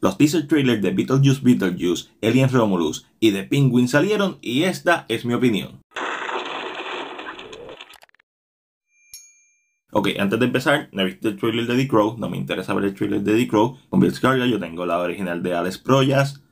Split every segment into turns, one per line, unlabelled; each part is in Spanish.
Los teaser trailers de Beetlejuice Beetlejuice, Alien Romulus y The Penguin salieron y esta es mi opinión. Ok, antes de empezar, me he visto el trailer de The Crow, no me interesa ver el trailer de The Crow. Con Bill yo tengo la original de Alex Proyas,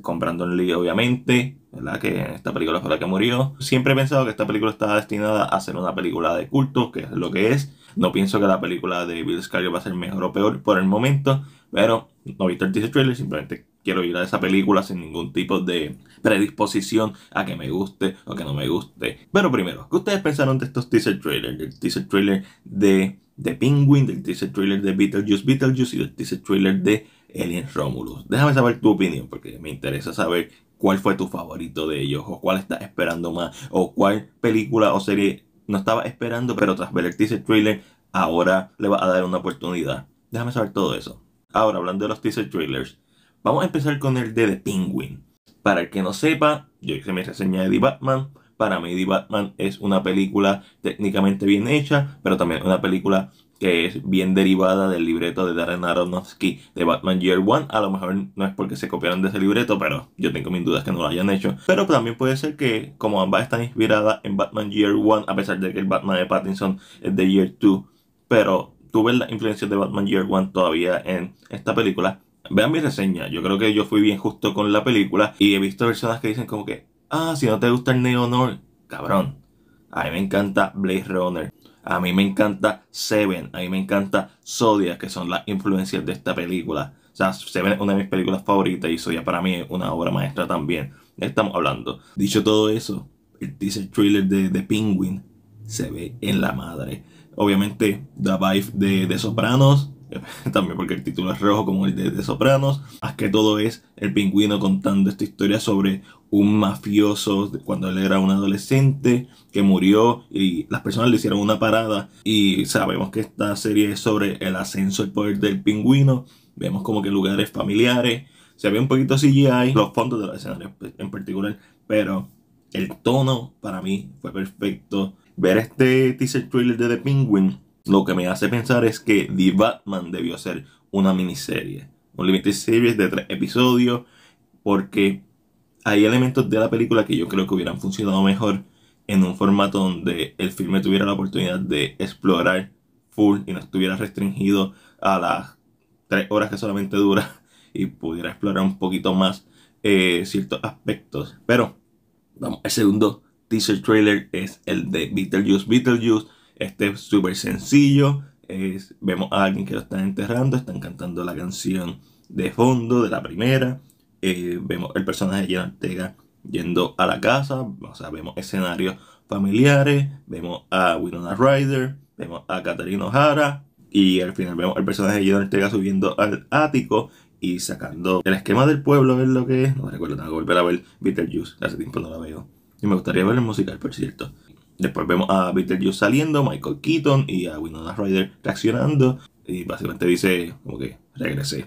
Comprando Brandon Lee obviamente, ¿verdad? Que esta película fue la que murió. Siempre he pensado que esta película estaba destinada a ser una película de culto, que es lo que es. No pienso que la película de Bill Scarry va a ser mejor o peor por el momento, pero no he visto el teaser trailer, simplemente quiero ir a esa película sin ningún tipo de predisposición a que me guste o que no me guste. Pero primero, ¿qué ustedes pensaron de estos teaser trailers? Del teaser trailer de, The Penguin, del teaser trailer de Beetlejuice Beetlejuice y del teaser trailer de Alien Romulus. Déjame saber tu opinión porque me interesa saber cuál fue tu favorito de ellos o cuál estás esperando más o cuál película o serie no estaba esperando pero tras ver el teaser trailer ahora le va a dar una oportunidad. Déjame saber todo eso. Ahora hablando de los teaser trailers, vamos a empezar con el de The Penguin. Para el que no sepa, yo hice mi reseña de The Batman. Para mí The Batman es una película técnicamente bien hecha, pero también una película que es bien derivada del libreto de Darren Aronofsky de Batman Year One. A lo mejor no es porque se copiaron de ese libreto, pero yo tengo mis dudas que no lo hayan hecho. Pero también puede ser que, como ambas están inspiradas en Batman Year One, a pesar de que el Batman de Pattinson es de Year 2, pero tuve la influencia de Batman Year One todavía en esta película. Vean mi reseña, yo creo que yo fui bien justo con la película y he visto personas que dicen como que, ah, si no te gusta el Neo cabrón, a mí me encanta Blade Runner. A mí me encanta Seven, a mí me encanta Zodiac, que son las influencias de esta película. O sea, Seven es una de mis películas favoritas y Zodiac para mí es una obra maestra también. Estamos hablando. Dicho todo eso, el teaser thriller de, The Penguin se ve en la madre. Obviamente, The Vibe de, de Sopranos también porque el título es rojo como el de, Sopranos, más que todo es el pingüino contando esta historia sobre un mafioso cuando él era un adolescente que murió y las personas le hicieron una parada y sabemos que esta serie es sobre el ascenso al poder del pingüino, vemos como que lugares familiares, se ve un poquito CGI, los fondos de la escena en particular, pero el tono para mí fue perfecto. Ver este teaser trailer de The Penguin lo que me hace pensar es que The Batman debió ser una miniserie. Un limited series de tres episodios. Porque hay elementos de la película que yo creo que hubieran funcionado mejor en un formato donde el filme tuviera la oportunidad de explorar full y no estuviera restringido a las tres horas que solamente dura y pudiera explorar un poquito más eh, ciertos aspectos. Pero vamos, el segundo teaser trailer es el de Beetlejuice. Beetlejuice este es súper sencillo. vemos a alguien que lo están enterrando, están cantando la canción de fondo de la primera. Eh, vemos el personaje de Jenna Ortega yendo a la casa. O sea, vemos escenarios familiares. Vemos a Winona Ryder. Vemos a Katherine O'Hara. Y al final vemos el personaje de Jenna Ortega subiendo al ático y sacando el esquema del pueblo, ver lo que es. No recuerdo, tengo volver a ver Beetlejuice. Hace tiempo no la veo. Y me gustaría ver el musical, por cierto. Después vemos a Beetlejuice saliendo, Michael Keaton y a Winona Ryder reaccionando. Y básicamente dice, como que, regresé.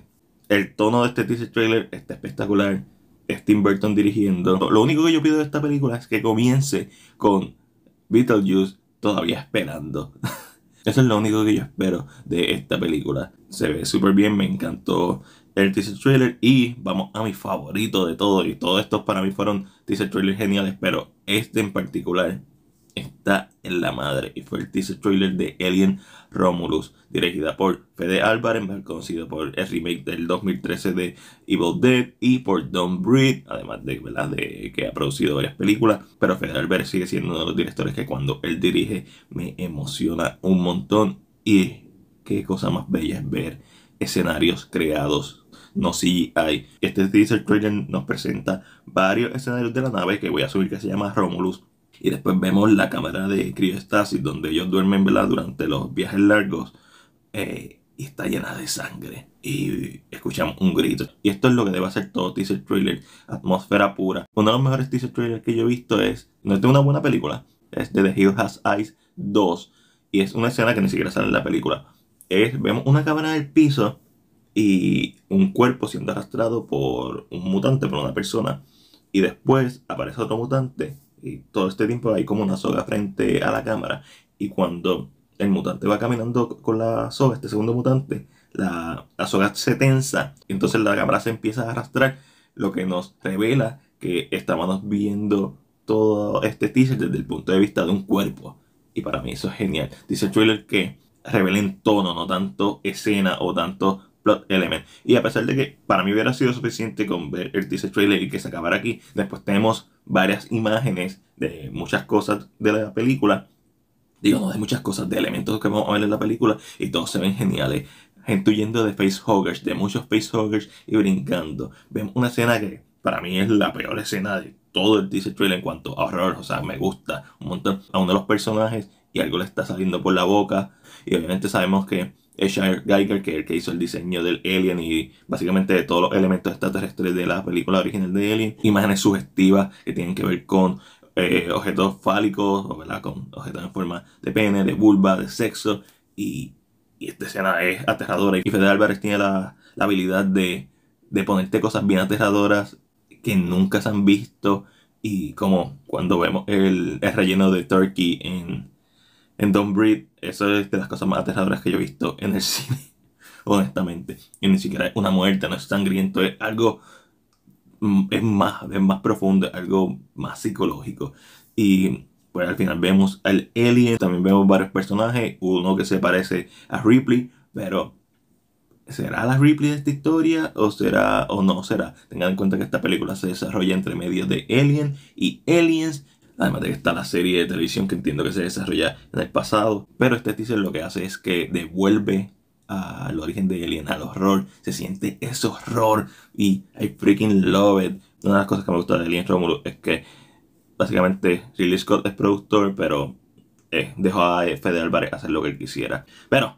El tono de este teaser trailer está espectacular. Es Tim Burton dirigiendo. Lo único que yo pido de esta película es que comience con Beetlejuice todavía esperando. Eso es lo único que yo espero de esta película. Se ve súper bien, me encantó el teaser trailer y vamos a mi favorito de todo. Y todos estos para mí fueron teaser trailers geniales, pero este en particular está en la madre y fue el teaser trailer de Alien Romulus, dirigida por Fede Álvarez, más conocido por el remake del 2013 de Evil Dead y por Don Breed, además de, ¿verdad? de que ha producido varias películas, pero Fede Álvarez sigue siendo uno de los directores que cuando él dirige me emociona un montón y qué cosa más bella es ver escenarios creados no si hay. Este teaser trailer nos presenta varios escenarios de la nave que voy a subir que se llama Romulus y después vemos la cámara de Criostasis, donde ellos duermen ¿verdad? durante los viajes largos. Eh, y está llena de sangre. Y escuchamos un grito. Y esto es lo que debe hacer todo teaser trailer. Atmósfera pura. Uno de los mejores teaser trailers que yo he visto es... No es de una buena película. Es de The Hill Has Eyes 2. Y es una escena que ni siquiera sale en la película. Es, vemos una cámara del piso y un cuerpo siendo arrastrado por un mutante, por una persona. Y después aparece otro mutante y todo este tiempo hay como una soga frente a la cámara. Y cuando el mutante va caminando con la soga, este segundo mutante, la, soga se tensa, y entonces la cámara se empieza a arrastrar, lo que nos revela que estábamos viendo todo este teaser desde el punto de vista de un cuerpo. Y para mí eso es genial. Dice el trailer que en tono, no tanto escena o tanto element. Y a pesar de que para mí hubiera sido suficiente con ver el teaser trailer y que se acabara aquí, después tenemos varias imágenes de muchas cosas de la película. Digo, no, de muchas cosas, de elementos que vamos a ver en la película y todos se ven geniales. Gente huyendo de facehuggers, de muchos facehuggers y brincando. Vemos una escena que para mí es la peor escena de todo el teaser trailer en cuanto a horror. O sea, me gusta un montón a uno de los personajes y algo le está saliendo por la boca. Y obviamente sabemos que Shire Geiger, que es el que hizo el diseño del Alien y básicamente de todos los elementos extraterrestres de la película original de Alien. Imágenes sugestivas que tienen que ver con eh, objetos fálicos, con objetos en forma de pene, de vulva, de sexo. Y, esta escena es aterradora. Y Fede Álvarez tiene la, habilidad de, ponerte cosas bien aterradoras que nunca se han visto. Y como cuando vemos el, el relleno de Turkey en en Don't Breathe, eso es de las cosas más aterradoras que yo he visto en el cine, honestamente. Y ni siquiera es una muerte, no es sangriento, es algo, mm, es más, es más profundo, es algo más psicológico. Y pues al final vemos al alien, también vemos varios personajes, uno que se parece a Ripley, pero ¿será la Ripley de esta historia o será o no será? Tengan en cuenta que esta película se desarrolla entre medio de Alien y Aliens Además de que está la serie de televisión que entiendo que se desarrolla en el pasado. Pero este teaser lo que hace es que devuelve al origen de Alien, al horror. Se siente ese horror y I freaking love it. Una de las cosas que me gusta de Alien Romulus es que básicamente Ridley Scott es productor, pero eh, dejó a Fede Álvarez hacer lo que quisiera. Pero